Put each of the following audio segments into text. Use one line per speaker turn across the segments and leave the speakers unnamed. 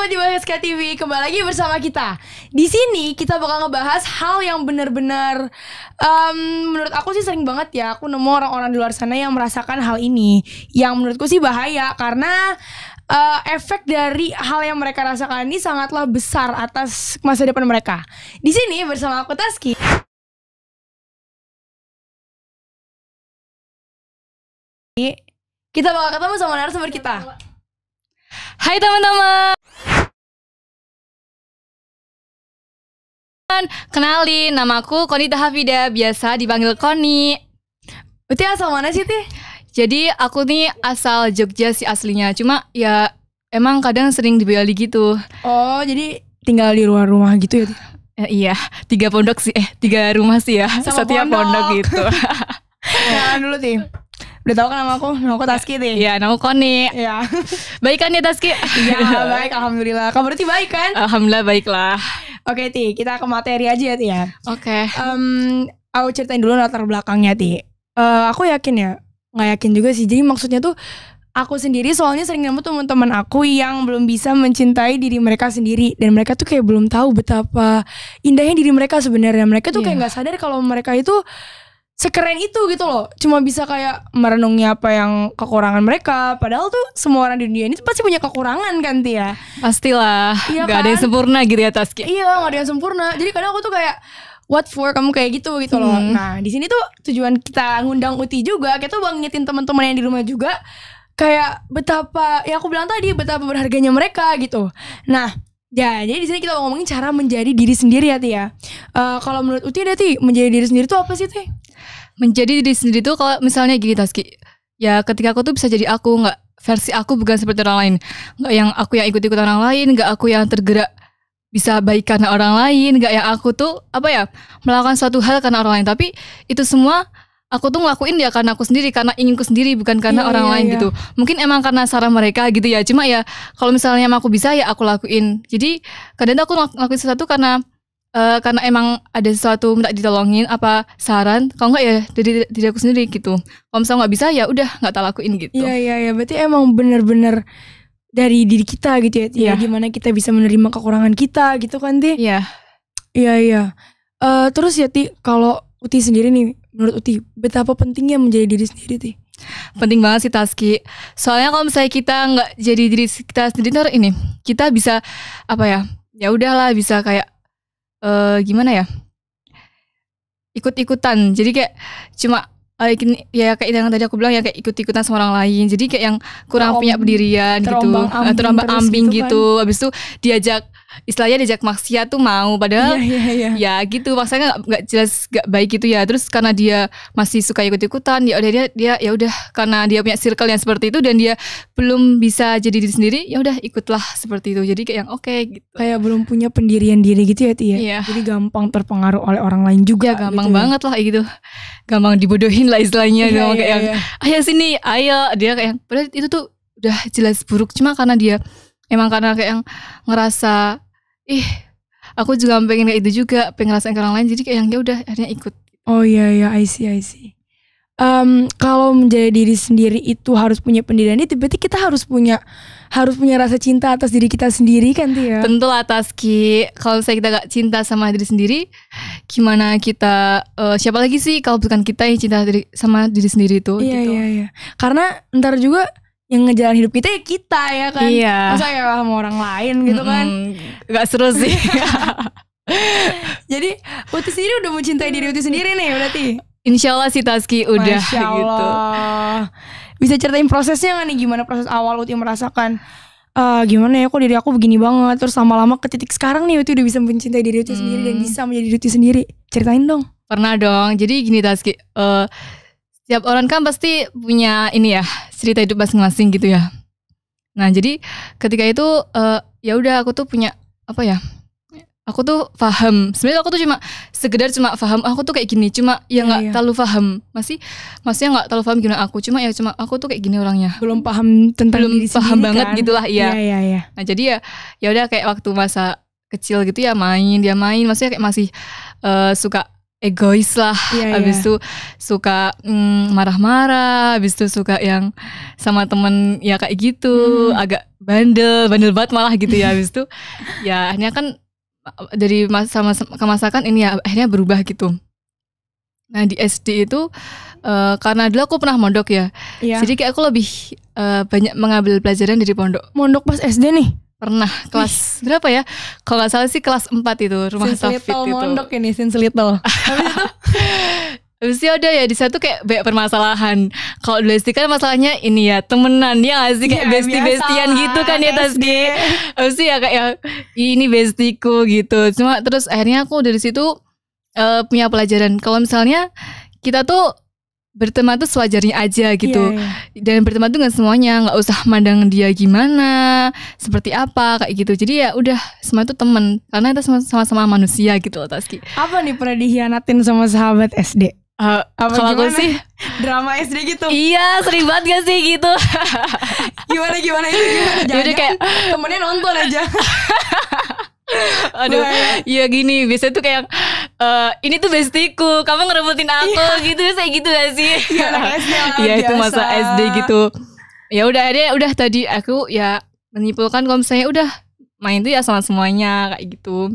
sahabat di Bahaska TV, kembali lagi bersama kita. Di sini kita bakal ngebahas hal yang benar-benar um, menurut aku sih sering banget ya. Aku nemu orang-orang di luar sana yang merasakan hal ini, yang menurutku sih bahaya karena uh, efek dari hal yang mereka rasakan ini sangatlah besar
atas masa depan mereka. Di sini bersama aku Taski. Kita bakal ketemu sama narasumber kita. Hai teman-teman. Kenalin, aku Koni Tahafida, biasa dipanggil Koni. Uti asal mana sih, ti? Jadi aku nih asal Jogja sih aslinya, cuma ya emang kadang sering dibeli gitu. Oh, jadi tinggal di luar rumah gitu ya, ya? iya, tiga pondok sih, eh tiga rumah sih ya, Sama setiap pondok, pondok gitu. nah, dulu Tih. Udah tau kan nama aku? Nama aku Taski deh. Iya, nama aku Koni. Iya. baik kan ya Taski? Iya, baik. Alhamdulillah. Kamu berarti baik kan? Alhamdulillah
baiklah. Oke, tih Ti. Kita ke materi aja ya, Ti ya. Oke. Okay. Um, aku ceritain dulu latar belakangnya, Ti. Uh, aku yakin ya. Nggak yakin juga sih. Jadi maksudnya tuh aku sendiri soalnya sering nemu teman-teman aku yang belum bisa mencintai diri mereka sendiri dan mereka tuh kayak belum tahu betapa indahnya diri mereka sebenarnya mereka tuh yeah. kayak iya. nggak sadar kalau mereka itu sekeren itu gitu loh cuma bisa kayak merenungi apa yang kekurangan mereka padahal tuh semua orang di dunia ini pasti punya kekurangan kan Tia
pastilah
iya gak kan? ada yang kan? sempurna
gitu ya Taski
iya gak ada yang sempurna jadi kadang aku tuh kayak what for kamu kayak gitu gitu loh hmm. nah di sini tuh tujuan kita ngundang Uti juga kita tuh bangitin teman-teman yang di rumah juga kayak betapa ya aku bilang tadi betapa berharganya mereka gitu nah Ya, jadi di sini kita
ngomongin cara menjadi diri sendiri ya, Tia. Ya. Uh, eh, kalau menurut Uti deh, Ti, menjadi diri sendiri itu apa sih, Teh? Menjadi diri sendiri itu kalau misalnya gini, Taski. Ya, ketika aku tuh bisa jadi aku, nggak versi aku bukan seperti orang lain. Nggak yang aku yang ikut-ikut orang lain, nggak aku yang tergerak bisa baik karena orang lain, nggak yang aku tuh apa ya melakukan suatu hal karena orang lain. Tapi itu semua aku tuh ngelakuin ya karena aku sendiri karena inginku sendiri bukan karena yeah, orang yeah, lain yeah. gitu mungkin emang karena saran mereka gitu ya cuma ya kalau misalnya emang aku bisa ya aku lakuin jadi kadang aku ngelakuin sesuatu karena uh, karena emang ada sesuatu minta ditolongin apa saran kalau enggak ya dari diri aku sendiri gitu kalau misalnya nggak bisa ya udah nggak tak lakuin gitu iya iya iya berarti emang
bener-bener dari diri kita gitu ya, yeah. Iya. gimana kita bisa menerima kekurangan kita gitu kan ti? iya yeah. iya iya uh, terus ya ti kalau Uti sendiri nih,
menurut Uti, betapa pentingnya menjadi diri sendiri, Ti? Penting banget sih Taski. Soalnya kalau misalnya kita nggak jadi diri kita sendiri ntar ini, kita bisa apa ya? Ya udahlah, bisa kayak uh, gimana ya? Ikut-ikutan. Jadi kayak cuma uh, ya kayak yang tadi aku bilang ya kayak ikut-ikutan sama orang lain. Jadi kayak yang kurang Om, punya pendirian gitu, eh, terombang ambing, ambing gitu. Kan. Gitu. Habis itu diajak istilahnya diajak maksiat tuh mau padahal yeah, yeah, yeah. ya gitu maksudnya nggak jelas nggak baik gitu ya terus karena dia masih suka ikut ikutan ya udah dia dia ya udah karena dia punya circle yang seperti itu dan dia belum bisa jadi diri sendiri ya udah ikutlah seperti itu jadi kayak yang oke okay, gitu kayak belum punya pendirian diri gitu ya Tia yeah. jadi gampang terpengaruh oleh orang lain juga ya, gitu gampang gitu banget lah gitu gampang dibodohin lah istilahnya yeah, yeah, kayak yang yeah. ayo sini ayo dia kayak padahal itu tuh udah jelas buruk cuma karena dia emang karena kayak yang ngerasa ih aku juga pengen kayak itu juga pengen ngerasain ke orang lain jadi kayak yang ya udah akhirnya ikut oh
iya iya I see I see um, kalau menjadi diri sendiri itu harus punya pendirian itu berarti
kita harus punya harus punya rasa cinta atas diri kita sendiri kan Tia? Tentu atas Ki. Kalau saya kita gak cinta sama diri sendiri, gimana kita uh, siapa lagi sih kalau bukan kita yang cinta diri, sama diri sendiri itu? Iya gitu. iya iya. Karena ntar juga yang
ngejalan hidup kita ya kita ya kan iya. masa ya sama orang lain gitu mm hmm kan
nggak seru sih
jadi Uti sendiri udah mencintai diri Uti sendiri nih berarti Insya Allah si Taski udah gitu bisa ceritain prosesnya nggak nih gimana proses awal Uti merasakan uh, gimana ya kok diri aku begini banget terus lama-lama ke titik sekarang nih
Uti udah bisa mencintai diri Uti hmm. sendiri dan hmm. bisa menjadi diri Uti sendiri ceritain dong pernah dong jadi gini Taski uh, setiap orang kan pasti punya ini ya cerita hidup masing-masing gitu ya. Nah jadi ketika itu uh, ya udah aku tuh punya apa ya? Aku tuh paham. Sebenarnya aku tuh cuma sekedar cuma paham. Oh, aku tuh kayak gini. Cuma ya iya, nggak iya. terlalu paham. Masih masih nggak terlalu paham gimana aku. Cuma ya cuma aku tuh kayak gini orangnya. Belum paham tentang belum diri paham sendiri, banget kan? gitulah. Iya. Iya, iya, iya. Nah jadi ya ya udah kayak waktu masa kecil gitu ya main dia main. Maksudnya kayak masih uh, suka egois lah. Yeah, iya. abis itu suka marah mm, marah-marah, abis itu suka yang sama temen ya kayak gitu, hmm. agak bandel, bandel banget malah gitu ya. abis itu ya akhirnya kan dari masa-masa kemasakan ini ya akhirnya berubah gitu. Nah di SD itu uh, karena dulu aku pernah mondok ya, yeah. jadi kayak aku lebih uh, banyak mengambil pelajaran dari pondok. Mondok pas SD nih? Pernah kelas berapa ya? Kalau nggak salah sih kelas 4 itu rumah sakit Tafid itu. mondok ini Sinslito. Habis itu Habis itu ada ya di satu kayak banyak permasalahan. Kalau Lesti kan masalahnya ini ya temenan ya gak sih kayak ya, bestie-bestian gitu kan ya tas dia. Habis itu ya kayak ya, ini bestiku gitu. Cuma terus akhirnya aku dari situ uh, punya pelajaran. Kalau misalnya kita tuh berteman tuh sewajarnya aja gitu yeah, yeah. dan berteman tuh nggak semuanya nggak usah mandang dia gimana seperti apa kayak gitu jadi ya udah semua itu temen karena itu sama-sama manusia gitu loh Taski apa nih pernah dihianatin sama sahabat SD Uh, eh, apa kalau gimana? sih
drama SD gitu iya sering banget gak sih gitu
gimana gimana itu gimana jangan, -jangan kayak temennya nonton aja Aduh, ya iya, gini biasanya tuh kayak uh, ini tuh bestiku, kamu ngerebutin aku iya. gitu, saya gitu gak sih? Iya, ya, itu masa SD gitu. Ya udah ada, udah tadi aku ya menyimpulkan kalau misalnya udah main tuh ya sama semuanya kayak gitu.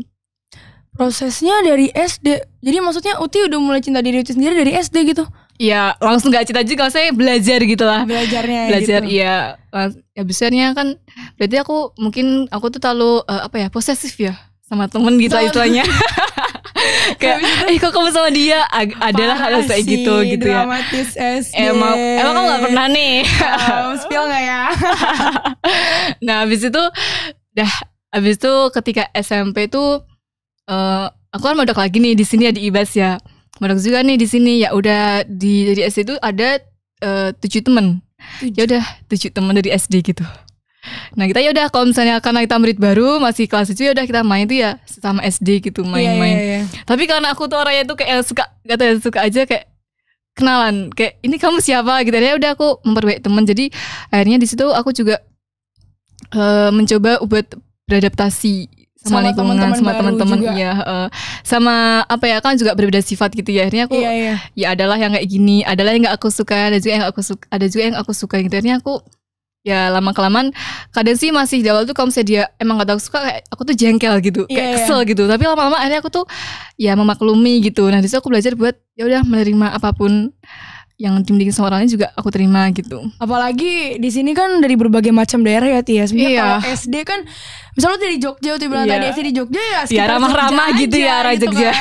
Prosesnya dari SD. Jadi maksudnya Uti udah mulai cinta diri Uti sendiri dari SD gitu ya langsung gak cita juga saya belajar gitu lah belajarnya ya belajar gitu. iya ya besarnya kan berarti aku mungkin aku tuh terlalu uh, apa ya posesif ya sama temen gitu lah istilahnya kayak eh kok kamu sama dia Ag adalah hal kayak gitu gitu ya
dramatis emang emang kamu gak pernah nih um,
spill gak ya nah habis itu dah habis itu ketika SMP tuh uh, aku kan mau lagi nih di sini ya di Ibas ya Menurut juga nih di sini ya udah di dari SD itu ada uh, tujuh teman Ya udah tujuh teman dari SD gitu. Nah kita ya udah kalau misalnya karena kita murid baru masih kelas tujuh ya udah kita main tuh ya sama SD gitu iya, main-main. Yeah, yeah, yeah. Tapi karena aku tuh orangnya tuh kayak suka gak tau ya suka aja kayak kenalan kayak ini kamu siapa gitu ya udah aku memperbaiki teman jadi akhirnya di situ aku juga uh, mencoba buat beradaptasi sama, teman lingkungan sama teman-teman ya uh, sama apa ya kan juga berbeda sifat gitu ya akhirnya aku iya, iya. ya adalah yang kayak gini adalah yang nggak aku suka ada juga yang aku suka ada juga yang aku suka gitu akhirnya aku ya lama kelamaan kadang sih masih di awal tuh kalau misalnya dia emang gak tau suka kayak aku tuh jengkel gitu yeah, kayak iya. kesel yeah. gitu tapi lama-lama akhirnya aku tuh ya memaklumi gitu nah disitu aku belajar buat ya udah menerima apapun yang tim dikit suaranya juga aku terima gitu. Apalagi di sini kan dari
berbagai macam daerah ya Tia. Ya. Sebenarnya iya. kalau SD kan misalnya di Jogja tuh bilang iya. tadi SD di Jogja ya iya, sekitar ya, ramah-ramah gitu ya arah gitu Jogja. Kan.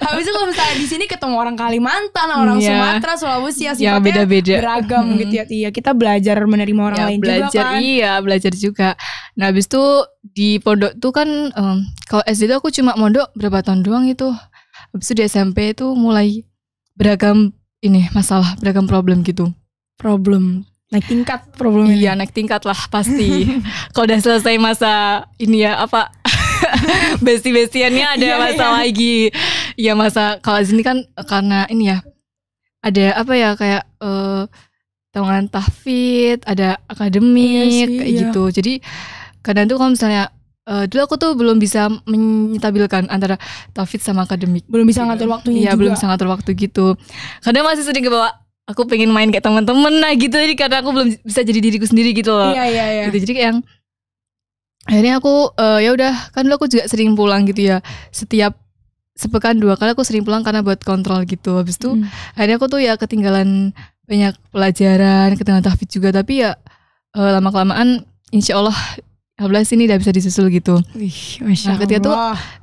Habis itu kalau misalnya di sini ketemu orang Kalimantan, orang iya. Sumatera, Sulawesi ya sifatnya ya, beda-beda. beragam
hmm. gitu ya Tia. Ya. Kita belajar menerima orang ya, lain belajar, juga kan. Iya, belajar juga. Nah, habis itu di pondok tuh kan um, kalau SD tuh aku cuma mondok berapa tahun doang itu. Habis itu di SMP itu mulai beragam ini masalah beragam problem gitu problem naik tingkat problem iya naik tingkat lah pasti kalau udah selesai masa ini ya apa besi-besiannya ada yeah, masa yeah. lagi ya masa kalau sini kan karena ini ya ada apa ya kayak uh, eh, tangan tahfid ada akademik iya sih, kayak iya. gitu jadi kadang tuh kalau misalnya Uh, dulu aku tuh belum bisa menyetabilkan antara Tafid sama akademik. Belum bisa ngatur iya, waktunya. Iya, belum bisa ngatur waktu gitu. Kadang masih sering kebawa aku pengen main kayak teman-teman nah gitu jadi karena aku belum bisa jadi diriku sendiri gitu loh. Iya, iya, iya. Gitu. Jadi kayak yang akhirnya aku uh, ya udah kan dulu aku juga sering pulang gitu ya. Setiap sepekan dua kali aku sering pulang karena buat kontrol gitu. Habis itu hmm. akhirnya aku tuh ya ketinggalan banyak pelajaran, ketinggalan tahfidz juga tapi ya uh, lama-kelamaan insya Allah 15 ini udah bisa disusul gitu. Wih, nah, Masya nah, ketika tuh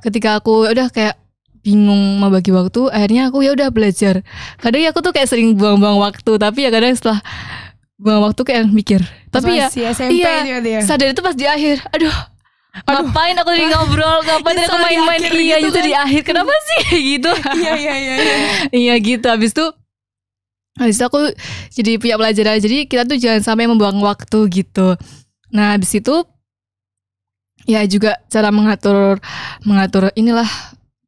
ketika aku ya udah kayak bingung mau bagi waktu, akhirnya aku ya udah belajar. Kadang ya aku tuh kayak sering buang-buang waktu, tapi ya kadang setelah buang waktu kayak mikir. tapi ya, SMP iya, dia. Ya. sadar itu pas di akhir. Aduh, Aduh. ngapain aku jadi ngobrol ngapain aku main-main iya gitu itu kan. di akhir kenapa sih gitu iya iya iya iya iya gitu habis itu habis itu aku jadi punya pelajaran jadi kita tuh jangan sampai membuang waktu gitu nah habis itu ya juga cara mengatur mengatur inilah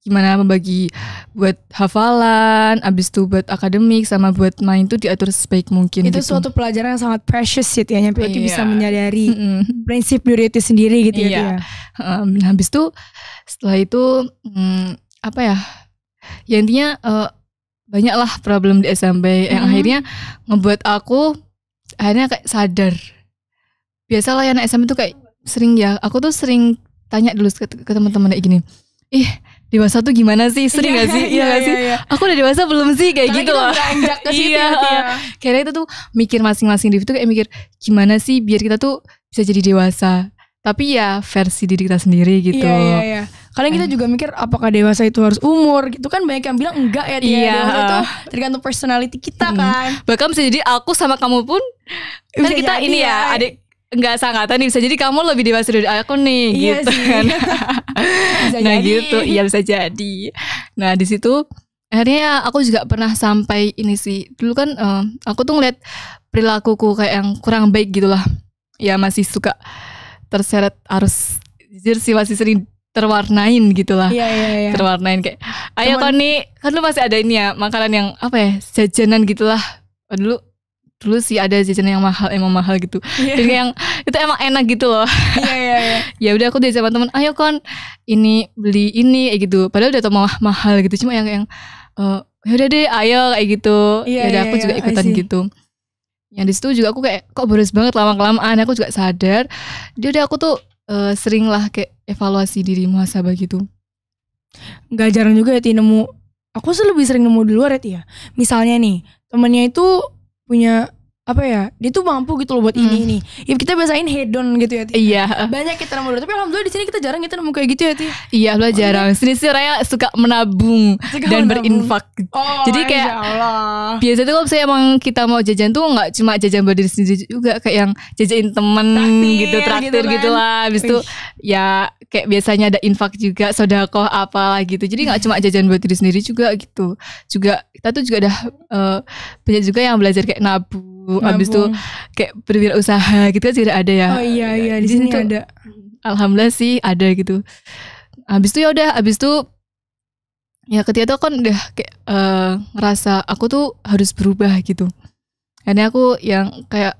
gimana membagi buat hafalan, abis itu buat akademik sama buat main tuh diatur sebaik mungkin. Itu gitu. suatu pelajaran yang sangat precious sih gitu ya, yang yeah. bisa menyadari mm -hmm. prinsip diri sendiri gitu yeah. ya. Um, nah, habis itu setelah itu um, apa ya? Ya intinya uh, banyaklah problem di SMP yang mm -hmm. akhirnya ngebuat aku akhirnya kayak sadar. Biasalah ya anak SMP tuh kayak sering ya aku tuh sering tanya dulu ke, ke teman-teman kayak gini ih dewasa tuh gimana sih sering iya, gak sih iya, iya gak sih iya, aku udah dewasa belum sih kayak Karena gitu loh beranjak ke situ iya, ya, kayaknya itu tuh mikir masing-masing diri tuh kayak mikir gimana sih biar kita tuh bisa jadi dewasa tapi ya versi diri kita sendiri gitu iya, iya, iya. kita
juga mikir apakah dewasa itu harus umur gitu kan banyak yang bilang enggak ya iya, dewasa itu tergantung
personality kita hmm. kan. Bahkan bisa jadi aku sama kamu pun bisa kan kita ini ya adik nggak sangatan nih bisa jadi kamu lebih dewasa dari aku nih iya gitu sih. kan nah jadi. gitu iya bisa jadi nah di situ akhirnya aku juga pernah sampai ini sih dulu kan uh, aku tuh ngeliat perilakuku kayak yang kurang baik gitulah ya masih suka terseret arus jujur sih masih sering terwarnain gitulah iya, iya, iya. terwarnain kayak ayo Teman, kau nih kan lu masih ada ini ya makanan yang apa ya jajanan gitulah dulu dulu sih ada jajanan yang mahal emang mahal gitu yeah. jadi yang itu emang enak gitu loh iya iya yeah. ya udah aku diajak sama temen ayo kon ini beli ini kayak gitu padahal udah tau mah mahal gitu cuma yang yang uh, ya udah deh ayo kayak gitu yeah, ya udah yeah, aku yeah, juga iya. ikutan gitu yang di situ juga aku kayak kok boros banget lama kelamaan aku juga sadar dia udah aku tuh uh, sering lah kayak evaluasi diri muhasabah gitu nggak jarang juga ya Ti nemu aku sih lebih sering nemu di luar ya tia. ya misalnya
nih temennya itu punya apa ya dia tuh mampu gitu loh buat hmm. ini ini ya kita
biasain hedon gitu ya Tia. iya banyak kita nemu tapi alhamdulillah di sini kita jarang kita gitu nemu kayak gitu ya Tia. iya lo oh, iya. jarang oh, sini sih Raya suka menabung suka dan berinfak oh, jadi kayak biasa tuh kalau saya emang kita mau jajan tuh nggak cuma jajan buat diri sendiri juga kayak yang jajain temen traktir, gitu traktir gitu, gitu kan. lah habis itu ya kayak biasanya ada infak juga sodako apalah gitu jadi nggak cuma jajan buat diri sendiri juga gitu juga kita tuh juga ada uh, eh, banyak juga yang belajar kayak nabung Ya abis itu kayak usaha gitu kan tidak ada ya oh iya iya di sini tuh, ada alhamdulillah sih ada gitu abis itu ya udah abis itu ya ketika itu kan udah kayak uh, ngerasa aku tuh harus berubah gitu karena aku yang kayak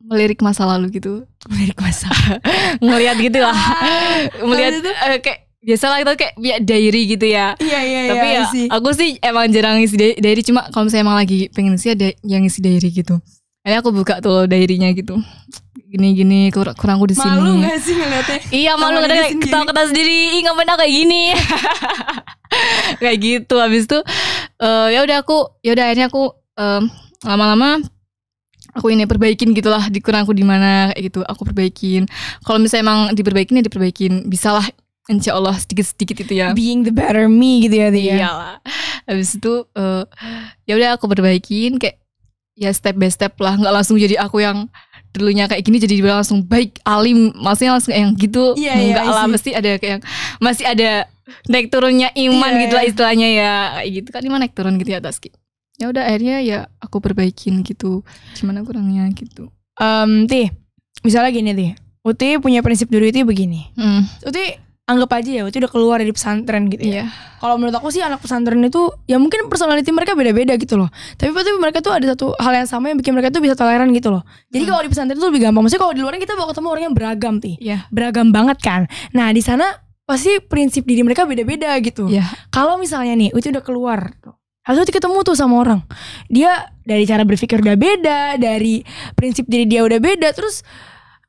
melirik masa lalu gitu melirik masa ngelihat gitu lah melihat uh, eh, kayak biasalah itu kayak ya, diary gitu ya iya iya, iya tapi iya, ya isi. aku sih emang jarang isi diary cuma kalau misalnya emang lagi pengen sih ada yang isi diary gitu ini aku buka tuh dairinya gitu. Gini-gini kur kurangku di sini. Malu gak sih ngeliatnya? iya, malu kadang ketawa ketawa sendiri. Ih, ngapain aku kayak gini? kayak gitu. Habis itu uh, ya udah aku ya udah akhirnya aku lama lama-lama aku ini perbaikin gitulah di aku di mana kayak gitu. Aku perbaikin. Kalau misalnya emang diperbaikin ya diperbaikin. Bisalah Insya Allah sedikit-sedikit itu ya Being the better me gitu ya dia. Iyalah Habis itu uh, ya udah aku perbaikin Kayak ya step by step lah nggak langsung jadi aku yang dulunya kayak gini jadi langsung baik alim maksudnya langsung yang gitu yeah, nggak yeah, lah mesti ada kayak masih ada naik turunnya iman yeah, gitu lah iya. istilahnya ya kayak gitu kan iman naik turun gitu ya atas ya udah akhirnya ya aku perbaikin gitu gimana kurangnya gitu um, Ti misalnya
gini Ti Uti punya prinsip dulu itu begini hmm. Uti anggap aja ya itu udah keluar dari pesantren gitu ya. Yeah. Kalau menurut aku sih anak pesantren itu ya mungkin personality mereka beda-beda gitu loh. Tapi pasti mereka tuh ada satu hal yang sama yang bikin mereka tuh bisa toleran gitu loh. Jadi hmm. kalau di pesantren tuh lebih gampang. Maksudnya kalau di luar kita bakal ketemu orang yang beragam sih. Yeah. Beragam banget kan. Nah, di sana pasti prinsip diri mereka beda-beda gitu. Yeah. Kalau misalnya nih itu udah keluar tuh Harusnya ketemu tuh sama orang. Dia dari cara berpikir udah beda, dari prinsip diri dia udah beda, terus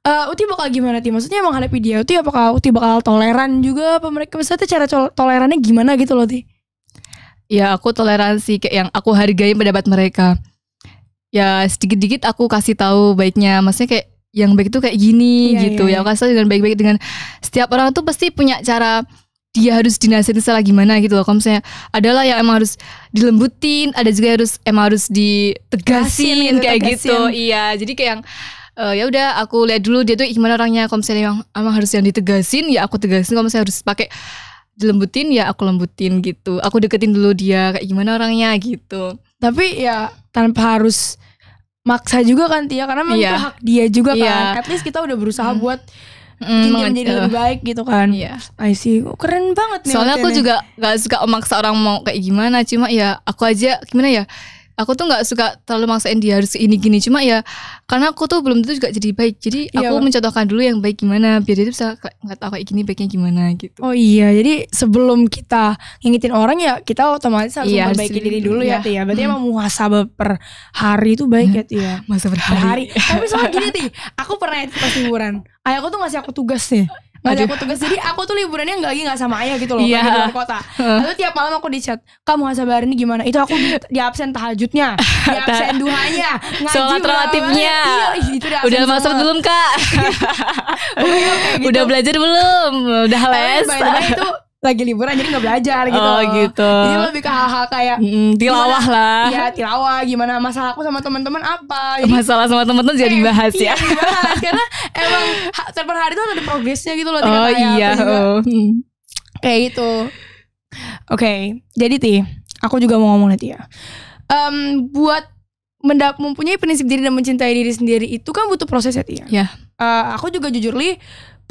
uh, Uti bakal gimana sih Maksudnya emang menghadapi dia Uti apakah Uti bakal toleran juga apa mereka? Maksudnya cara tolerannya gimana gitu loh Ti?
Ya aku toleransi kayak yang aku hargai pendapat mereka. Ya sedikit-sedikit aku kasih tahu baiknya. Maksudnya kayak yang baik itu kayak gini iya, gitu. Iya. Ya aku kasih dengan baik-baik dengan setiap orang tuh pasti punya cara dia harus dinasihati salah gimana gitu loh. Kalau misalnya adalah yang emang harus dilembutin, ada juga yang harus emang harus ditegasin Kasin, gitu, kayak gitu. tegasin. gitu. Iya, jadi kayak yang uh, ya udah aku lihat dulu dia tuh gimana orangnya kalau misalnya yang emang harus yang ditegasin ya aku tegasin kalau misalnya harus pakai dilembutin ya aku lembutin gitu aku deketin dulu dia kayak gimana orangnya gitu tapi ya tanpa harus maksa juga kan Tia karena memang yeah. itu hak dia juga yeah. kan iya. at least kita udah berusaha hmm. buat Mm, menjadi uh, lebih baik gitu
kan. Iya. I see. Keren banget nih. Soalnya aku ini. juga
gak suka memaksa orang mau kayak gimana, cuma ya aku aja gimana ya aku tuh nggak suka terlalu maksain dia harus ini gini cuma ya karena aku tuh belum tentu juga jadi baik jadi iya, aku mencontohkan dulu yang baik gimana biar dia bisa nggak tahu kayak gini baiknya gimana gitu
oh iya jadi sebelum kita ngingetin orang ya kita otomatis harus iya, memperbaiki diri dulu ya iya. Tia ya. berarti hmm. emang muhasabah per hari itu baik ya Tia ya. masa per hari, per hari. tapi soal gini Tia aku pernah pas liburan ayahku tuh ngasih aku tugas nih Gak ada aku tugas jadi aku tuh liburannya gak lagi gak sama ayah gitu loh yeah. Iya. di luar kota lalu tiap malam aku di chat kamu sabar ini gimana itu aku di, absen tahajudnya
di absen duhanya ngaji relatifnya iya, udah, masuk belum kak udah gitu. belajar belum udah les itu lagi
liburan jadi nggak belajar gitu. Oh gitu. Jadi lebih ke hal-hal kayak mm, tilawah gimana, lah. Iya tilawah gimana masalahku sama teman-teman apa. Jadi, masalah sama teman-teman jadi eh, bahas ya. Iya, karena emang setiap hari itu ada progresnya gitu loh. Oh iya. Oh. Hmm. Kayak gitu. Oke, okay, jadi Ti, aku juga mau ngomong nanti ya. Um, buat mendap mempunyai prinsip diri dan mencintai diri sendiri itu kan butuh proses ya ti? Ya. Yeah. Iya. Uh, aku juga jujur li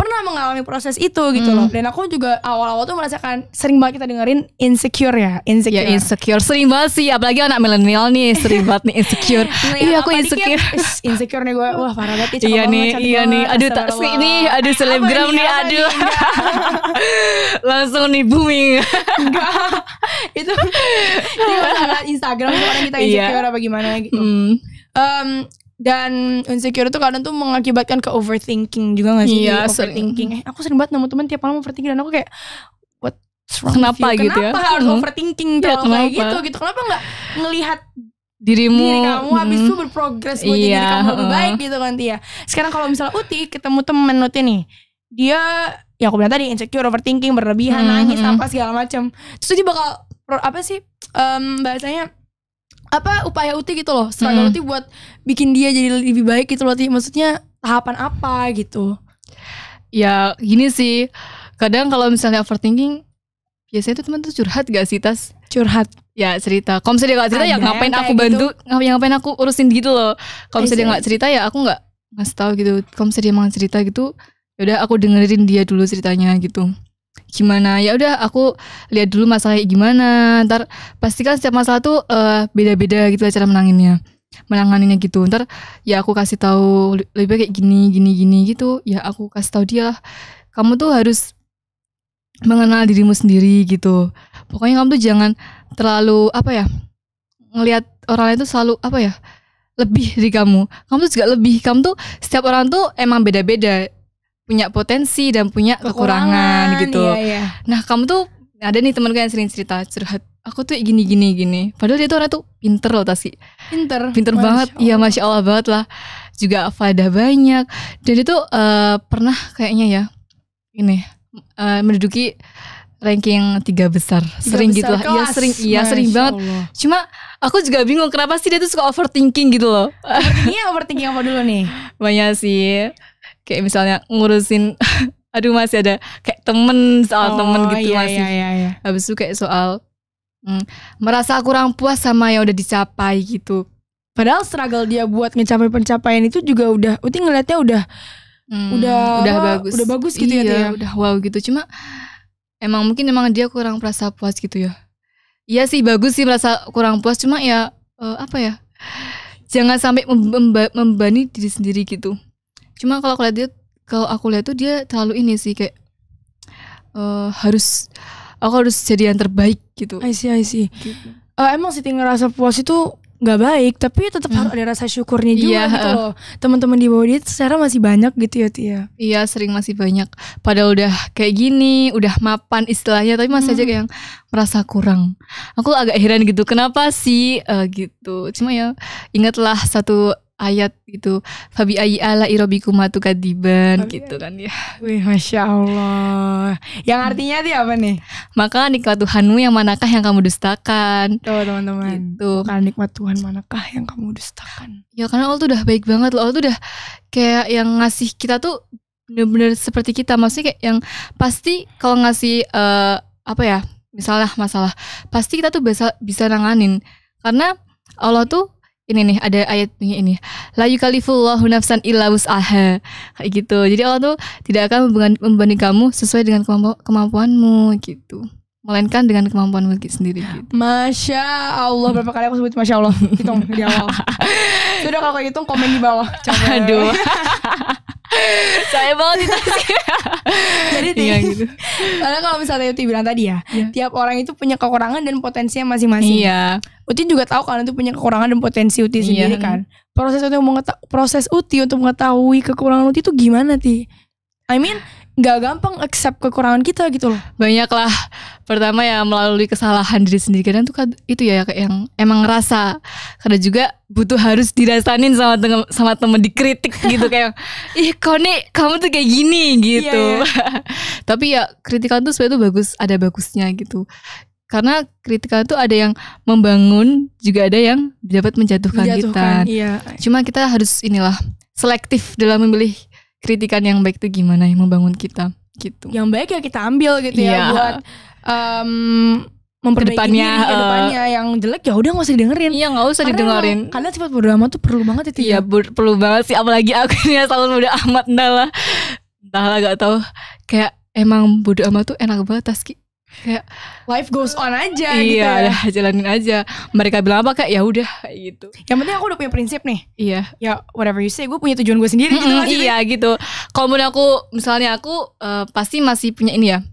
pernah mengalami proses itu gitu hmm. loh dan aku juga awal-awal tuh merasakan
sering banget kita dengerin insecure ya, ya insecure ya insecure sering banget sih apalagi anak milenial nih sering banget nih insecure iya aku insecure insecure nih gue wah parah banget iya nih iya nih aduh tak sih nih aduh selebgram nih aduh langsung nih booming enggak itu itu Instagram orang kita iya. insecure apa gimana gitu hmm.
um, dan insecure itu kadang tuh mengakibatkan ke overthinking juga gak sih? Iya, overthinking. Eh, aku sering banget nemu temen tiap malam overthinking dan aku kayak what
Kenapa gitu kenapa ya? Kenapa harus hmm. overthinking ya, kalau kayak gitu gitu?
Kenapa nggak ngelihat
dirimu diri kamu hmm. habis itu
berprogres buat iya, jadi kamu lebih baik gitu kan Tia. Sekarang kalau misalnya Uti ketemu temen Uti nih, dia ya aku bilang tadi insecure, overthinking, berlebihan, hmm, nangis, hmm. hmm. apa segala macam. Terus dia bakal apa sih um, bahasanya apa upaya Uti gitu loh struggle hmm. Uti buat bikin dia jadi lebih baik gitu loh maksudnya tahapan apa
gitu ya gini sih kadang kalau misalnya overthinking biasanya tuh teman tuh curhat gak sih tas curhat ya cerita kalau misalnya dia gak cerita Ada, ya ngapain aku gitu. bantu gitu. ngapain aku urusin gitu loh kalau misalnya dia iya gak cerita ya aku gak ngasih tahu gitu kalau misalnya dia mau cerita gitu yaudah aku dengerin dia dulu ceritanya gitu gimana ya udah aku lihat dulu masalahnya gimana ntar pastikan setiap masalah tuh uh, beda-beda gitu lah cara menanginnya menanganinya gitu ntar ya aku kasih tahu lebih baik kayak gini gini gini gitu ya aku kasih tahu dia kamu tuh harus mengenal dirimu sendiri gitu pokoknya kamu tuh jangan terlalu apa ya ngelihat orang lain tuh selalu apa ya lebih dari kamu kamu tuh juga lebih kamu tuh setiap orang tuh emang beda-beda punya potensi dan punya kekurangan, kekurangan gitu. Iya, iya. Nah kamu tuh ada nih temen gue yang sering cerita curhat aku tuh gini gini gini padahal dia tuh orang tuh pinter loh Tasi pinter pinter masya banget iya masya Allah banget lah juga faedah banyak dan dia tuh uh, pernah kayaknya ya ini uh, menduduki ranking tiga besar tiga sering besar gitu lah iya sering iya sering banget Allah. cuma aku juga bingung kenapa sih dia tuh suka overthinking gitu loh Ini overthinking apa dulu nih banyak sih kayak misalnya ngurusin aduh masih ada kayak temen soal oh, temen gitu iya, masih iya, iya, iya. habis itu kayak soal hmm, merasa kurang puas sama yang udah dicapai gitu padahal struggle dia buat ngecapai pencapaian itu juga udah uti ngelihatnya udah hmm, udah udah apa, bagus udah bagus gitu iya, ya iya. udah wow gitu cuma emang mungkin emang dia kurang merasa puas gitu ya iya sih bagus sih merasa kurang puas cuma ya uh, apa ya jangan sampai membebani diri sendiri gitu cuma kalau aku lihat dia kalau aku lihat tuh dia terlalu ini sih kayak uh, harus aku harus jadi yang terbaik gitu I see I see gitu. uh, emang sih tinggal rasa puas itu nggak baik tapi tetap hmm. harus ada rasa syukurnya iya, juga yeah. gitu loh
teman-teman di bawah dia
secara masih banyak gitu ya Tia iya sering masih banyak padahal udah kayak gini udah mapan istilahnya tapi masih hmm. aja kayak yang merasa kurang aku agak heran gitu kenapa sih uh, gitu cuma ya ingatlah satu ayat gitu Fabi ayi ala matu kadiban gitu kan ya Wih Masya Allah Yang artinya itu apa nih? Maka nikmat Tuhanmu yang manakah yang kamu dustakan Tuh teman-teman gitu. Karena nikmat Tuhan manakah yang kamu dustakan Ya karena Allah tuh udah baik banget loh Allah tuh udah kayak yang ngasih kita tuh bener-bener seperti kita Maksudnya kayak yang pasti kalau ngasih uh, apa ya Misalnya masalah Pasti kita tuh bisa, bisa nanganin Karena Allah tuh ini nih ada ayatnya ini la yukallifullahu nafsan illa wus'aha kayak gitu jadi Allah tuh tidak akan membebani kamu sesuai dengan kemampu kemampuanmu gitu melainkan dengan kemampuan sendiri gitu. Masya Allah berapa kali aku sebut Masya Allah hitung di awal sudah kalau kayak hitung komen di bawah Coba. aduh
saya banget itu Gitu. Karena kalau misalnya Uti bilang tadi ya, yeah. tiap orang itu punya kekurangan dan potensinya masing-masing. Iya. -masing. Yeah. Uti juga tahu kan itu punya kekurangan dan potensi Uti yeah. sendiri kan. Proses Uti proses Uti untuk mengetahui kekurangan Uti itu gimana,
Ti? I mean, nggak gampang accept kekurangan kita gitu loh. Banyak lah pertama ya melalui kesalahan diri sendiri kadang tuh itu ya yang emang ngerasa karena juga butuh harus dirasain sama temen, sama temen dikritik gitu kayak ih kau nih kamu tuh kayak gini gitu yeah, iya. yeah. tapi ya kritikan tuh sebenarnya bagus ada bagusnya gitu karena kritikan tuh ada yang membangun juga ada yang dapat menjatuhkan, menjatuhkan kita iya. cuma kita harus inilah selektif dalam memilih kritikan yang baik itu gimana yang membangun kita gitu yang baik ya kita ambil gitu yeah. ya iya. buat um, memperbaiki depannya uh, eh, yang jelek ya udah nggak usah didengerin iya nggak usah karena, didengerin karena sifat bodo amat tuh perlu banget itu iya ya. perlu banget sih apalagi aku ini selalu bodo amat entahlah entahlah gak tau kayak emang bodo amat tuh enak banget Taski kayak life goes on aja iya, gitu Iya, ya jalanin aja mereka bilang apa kayak ya udah gitu yang penting aku udah punya prinsip nih iya ya whatever you say gue punya tujuan gue sendiri mm -hmm, gitu iya gitu kalau menurut aku misalnya aku uh, pasti masih punya ini ya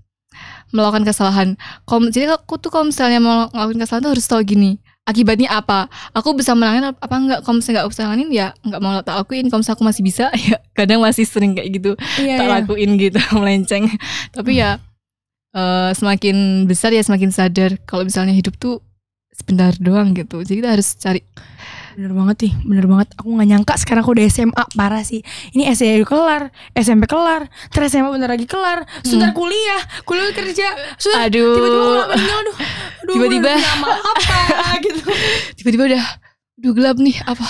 melakukan kesalahan. Kom jadi aku tuh kalau misalnya mau ngelakuin kesalahan tuh harus tahu gini akibatnya apa aku bisa menangin apa enggak kalau misalnya enggak usah menangin ya enggak mau tak lakuin kalau misalnya aku masih bisa ya kadang masih sering kayak gitu iya, tak iya. lakuin gitu melenceng tapi hmm. ya uh, semakin besar ya semakin sadar kalau misalnya hidup tuh sebentar doang gitu jadi kita harus cari
Bener banget sih, bener banget. Aku nggak nyangka sekarang aku udah SMA parah sih. Ini udah e kelar, SMP kelar, ter SMA bener lagi kelar, sudah hmm. kuliah, kuliah kerja, sudah aduh. tiba-tiba aduh, aduh
tiba-tiba apa gitu. Tiba-tiba udah, udah gelap nih apa?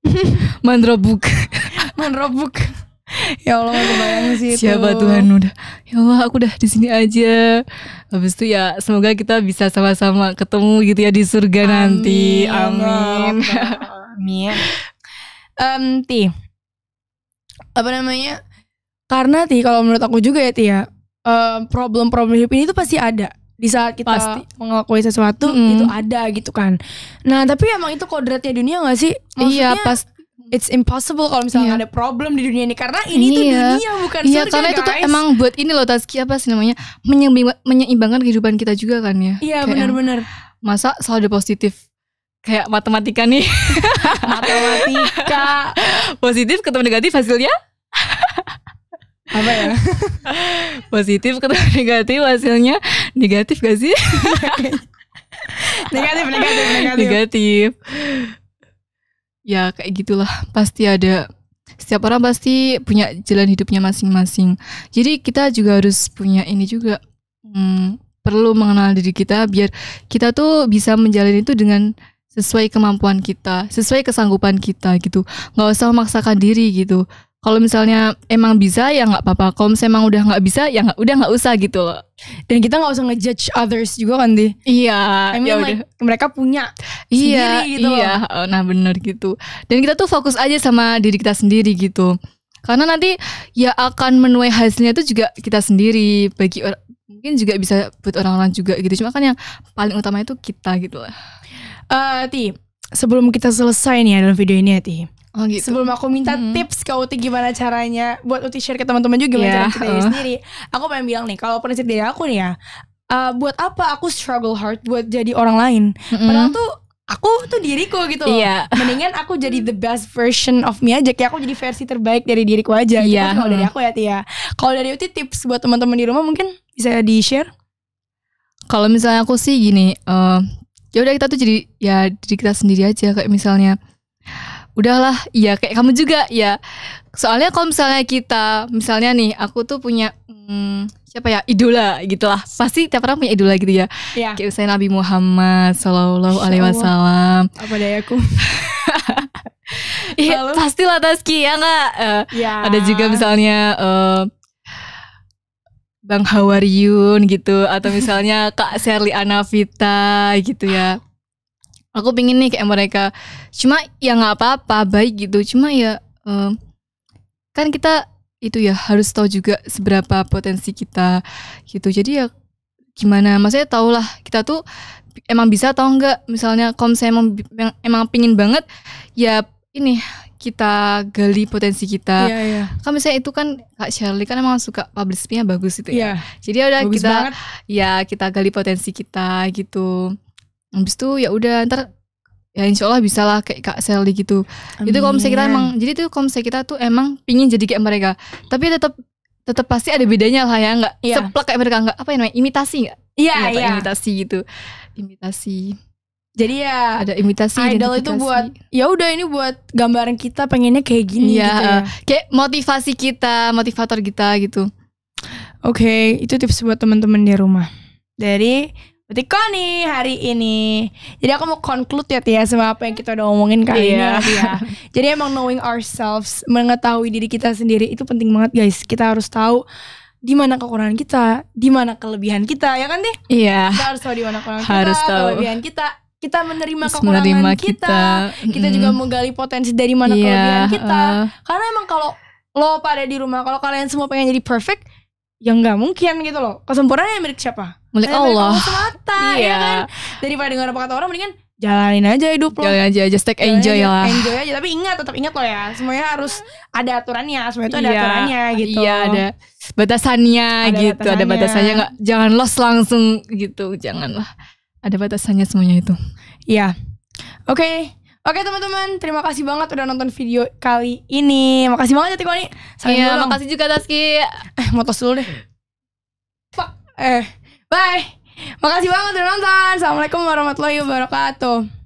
Mandrobuk, mandrobuk ya Allah aku kebayang sih siapa Tuhan udah ya Allah aku udah di sini aja habis itu ya semoga kita bisa sama-sama ketemu gitu ya di surga amin, nanti amin
amin
um, ti
apa namanya karena ti kalau menurut aku juga ya ti ya eh, problem-problem hidup ini tuh pasti ada di saat kita Pasti. mengakui sesuatu mm. itu ada gitu kan. Nah tapi emang itu kodratnya dunia gak sih? Iya, Maksudnya, iya pas it's impossible kalau misalnya yeah. ada problem di dunia ini karena ini yeah. tuh iya. dunia bukan yeah, surga karena guys. itu tuh emang
buat ini loh Taski apa sih namanya menyeimbangkan kehidupan kita juga kan ya iya yeah, benar-benar masa selalu ada positif kayak matematika nih matematika positif ketemu negatif hasilnya apa ya positif ketemu negatif hasilnya negatif gak sih negatif negatif negatif negatif ya kayak gitulah pasti ada setiap orang pasti punya jalan hidupnya masing-masing jadi kita juga harus punya ini juga hmm, perlu mengenal diri kita biar kita tuh bisa menjalani itu dengan sesuai kemampuan kita sesuai kesanggupan kita gitu nggak usah memaksakan diri gitu kalau misalnya emang bisa ya nggak apa-apa kalau misalnya emang udah nggak bisa ya gak, udah nggak usah gitu loh dan kita nggak usah ngejudge others juga kan di iya I mean, ya like, udah mereka punya iya sendiri gitu iya loh. Oh, nah bener gitu dan kita tuh fokus aja sama diri kita sendiri gitu karena nanti ya akan menuai hasilnya itu juga kita sendiri bagi mungkin juga bisa buat orang-orang juga gitu cuma kan yang paling utama itu kita gitu lah uh, ti sebelum kita
selesai nih ya dalam video ini ya ti Oh gitu. Sebelum aku minta hmm. tips ke Uti gimana caranya buat Uti share ke teman-teman juga gimana yeah. cerita uh. Uh-huh. sendiri. Aku pengen bilang nih, kalau prinsip dari aku nih ya, uh, buat apa aku struggle hard buat jadi orang lain? Mm -hmm. Padahal tuh aku tuh diriku gitu Yeah. Mendingan aku jadi the best version of me aja kayak aku jadi versi terbaik dari diriku aja. Gitu yeah. Gitu kalau dari aku ya Tia. Kalau dari Uti tips buat teman-teman di rumah mungkin bisa di-share?
Kalau misalnya aku sih gini, uh, ya udah kita tuh jadi ya diri kita sendiri aja kayak misalnya udahlah ya kayak kamu juga ya soalnya kalau misalnya kita misalnya nih aku tuh punya hmm, siapa ya idola gitulah pasti tiap orang punya idola gitu ya, ya. kayak misalnya Nabi Muhammad Shallallahu Alaihi Wasallam apa daya aku Iya pastilah Taski ya nggak uh, ya. ada juga misalnya uh, Bang Hawaryun gitu atau misalnya Kak Sherly Anavita gitu ya aku pingin nih kayak mereka cuma ya nggak apa-apa baik gitu cuma ya um, kan kita itu ya harus tahu juga seberapa potensi kita gitu jadi ya gimana maksudnya tau lah kita tuh emang bisa atau enggak misalnya kom saya emang, emang pingin banget ya ini kita gali potensi kita. yeah, yeah. Kan misalnya itu kan Kak Shirley kan emang suka publicity bagus itu ya. Iya. Jadi ya udah bagus kita banget. ya kita gali potensi kita gitu habis itu ya udah ntar ya insya Allah bisa lah kayak Kak Sally gitu Amin. itu kalau misalnya kita emang jadi tuh kalau misalnya kita tuh emang pingin jadi kayak mereka tapi tetap tetap pasti ada bedanya lah ya nggak yeah. seplak kayak mereka nggak apa yang namanya imitasi nggak iya yeah, iya yeah. imitasi gitu imitasi jadi ya ada imitasi idol itu buat
ya udah ini buat gambaran kita pengennya kayak gini yeah, gitu ya kayak motivasi kita motivator kita gitu oke okay, itu tips buat teman-teman di rumah dari Berarti nih hari ini. Jadi aku mau conclude ya Tia semua apa yang kita udah omongin kali yeah. ini ya, Jadi emang knowing ourselves, mengetahui diri kita sendiri itu penting banget guys. Kita harus tahu di mana kekurangan kita, di mana kelebihan kita, ya kan deh? Iya. Kita harus tahu di mana kekurangan harus tahu. kelebihan kita. Kita menerima Terus kekurangan menerima kita. Kita, mm. juga menggali potensi dari mana yeah, kelebihan kita. Uh. Karena emang kalau lo pada di rumah, kalau kalian semua pengen jadi perfect, yang nggak mungkin gitu loh kesempurnaan yang milik siapa milik Allah semata ya iya. ya kan daripada dengar apa kata orang mendingan jalanin aja hidup lo jalanin aja just take enjoy lah enjoy aja tapi ingat tetap ingat lo ya semuanya harus ada aturannya semua itu ada iya, aturannya gitu iya ada
batasannya ada gitu batasannya. ada batasannya nggak jangan los langsung gitu janganlah ada batasannya semuanya itu ya oke okay. Oke
teman-teman, terima kasih banget udah nonton video kali ini. Makasih banget ya Tikoni. Iya, dulu makasih juga Taski. Eh, mau tos dulu deh. Pak, Eh, bye. Makasih banget udah nonton. Assalamualaikum warahmatullahi wabarakatuh.